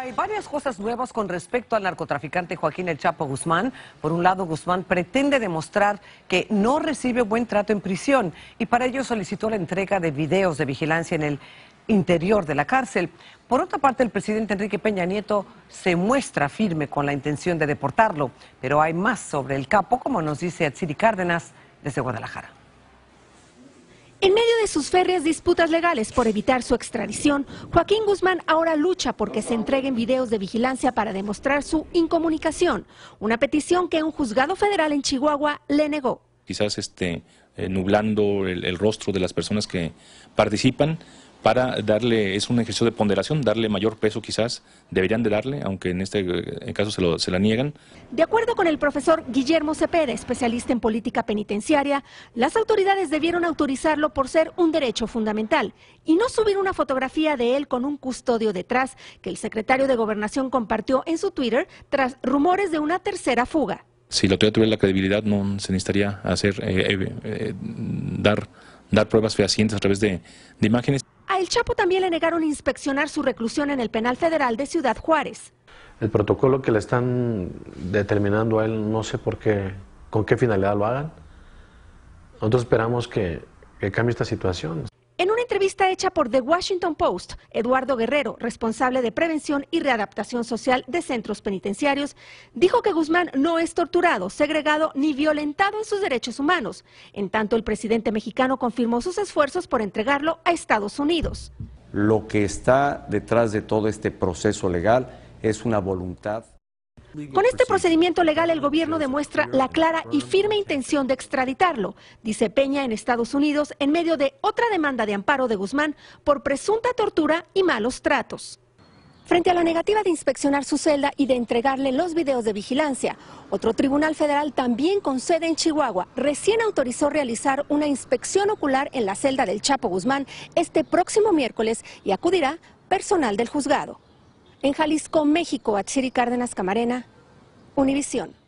Hay varias cosas nuevas con respecto al narcotraficante Joaquín El Chapo Guzmán. Por un lado, Guzmán pretende demostrar que no recibe buen trato en prisión y para ello solicitó la entrega de videos de vigilancia en el interior de la cárcel. Por otra parte, el presidente Enrique Peña Nieto se muestra firme con la intención de deportarlo, pero hay más sobre el capo, como nos dice Atsiri Cárdenas desde Guadalajara. En medio de sus férreas disputas legales por evitar su extradición, Joaquín Guzmán ahora lucha porque se entreguen videos de vigilancia para demostrar su incomunicación, una petición que un juzgado federal en Chihuahua le negó. Quizás este, eh, nublando el rostro de las personas que participan, para darle, es un ejercicio de ponderación, darle mayor peso quizás, deberían de darle, aunque en este eh, caso se, lo, se la niegan. De acuerdo con el profesor Guillermo Cepeda, especialista en política penitenciaria, las autoridades debieron autorizarlo por ser un derecho fundamental y no subir una fotografía de él con un custodio detrás que el secretario de Gobernación compartió en su Twitter tras rumores de una tercera fuga. Si la autoridad tuviera la credibilidad no se necesitaría hacer, eh, eh, dar, dar pruebas fehacientes a través de imágenes. El Chapo también le negaron inspeccionar su reclusión en el penal federal de Ciudad Juárez. El protocolo que le están determinando a él, no sé por qué, con qué finalidad lo hagan. Nosotros esperamos que, que cambie esta situación hecha por The Washington Post, Eduardo Guerrero, responsable de prevención y readaptación social de centros penitenciarios, dijo que Guzmán no es torturado, segregado ni violentado en sus derechos humanos. En tanto, el presidente mexicano confirmó sus esfuerzos por entregarlo a Estados Unidos. Lo que está detrás de todo este proceso legal es una voluntad con pues este procedimiento legal el gobierno demuestra la clara y firme intención de extraditarlo, dice Peña en Estados Unidos en medio de otra demanda de amparo de Guzmán por presunta tortura y malos tratos. Frente a la negativa de inspeccionar su celda y de entregarle los videos de vigilancia, otro tribunal federal también con sede en Chihuahua recién autorizó realizar una inspección ocular en la celda del Chapo Guzmán este próximo miércoles y acudirá personal del juzgado. En Jalisco, México, Achiri Cárdenas Camarena, Univisión.